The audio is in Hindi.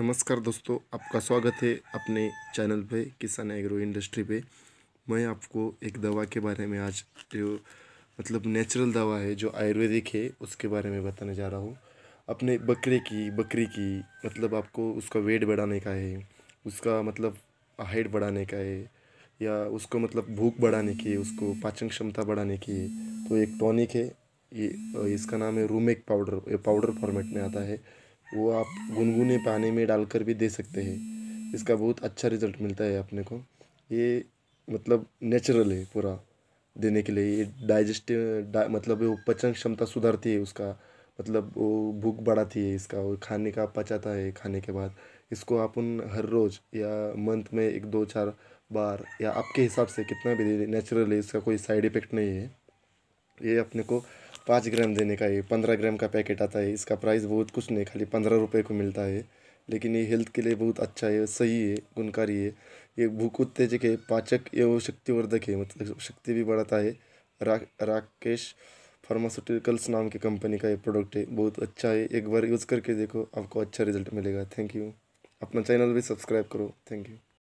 नमस्कार दोस्तों आपका स्वागत है अपने चैनल पे किसान एग्रो इंडस्ट्री पे मैं आपको एक दवा के बारे में आज जो मतलब नेचुरल दवा है जो आयुर्वेदिक है उसके बारे में बताने जा रहा हूँ अपने बकरे की बकरी की मतलब आपको उसका वेट बढ़ाने का है उसका मतलब हाइट बढ़ाने का है या उसको मतलब भूख बढ़ाने की है उसको पाचन क्षमता बढ़ाने की है तो एक टॉनिक है ये इसका नाम है रूमेक पाउडर ये पाउडर फॉर्मेट में आता है वो आप गुनगुने पानी में डालकर भी दे सकते हैं इसका बहुत अच्छा रिज़ल्ट मिलता है अपने को ये मतलब नेचुरल है पूरा देने के लिए ये डाइजेस्टिव डा, मतलब वो पचन क्षमता सुधारती है उसका मतलब वो भूख बढ़ाती है इसका और खाने का पचाता है खाने के बाद इसको अपन हर रोज़ या मंथ में एक दो चार बार या आपके हिसाब से कितना भी दे नेचुरल है इसका कोई साइड इफ़ेक्ट नहीं है ये अपने को पाँच ग्राम देने का ये पंद्रह ग्राम का पैकेट आता है इसका प्राइस बहुत कुछ नहीं खाली पंद्रह रुपये को मिलता है लेकिन ये हेल्थ के लिए बहुत अच्छा है सही है गुणकारी है ये भूख उत्तेजक है पाचक एवं शक्तिवर्धक है मतलब शक्ति भी बढ़ाता है रा राकेश फार्मास्यूटिकल्स नाम की कंपनी का ये प्रोडक्ट है बहुत अच्छा है एक बार यूज़ करके देखो आपको अच्छा रिजल्ट मिलेगा थैंक यू अपना चैनल भी सब्सक्राइब करो थैंक यू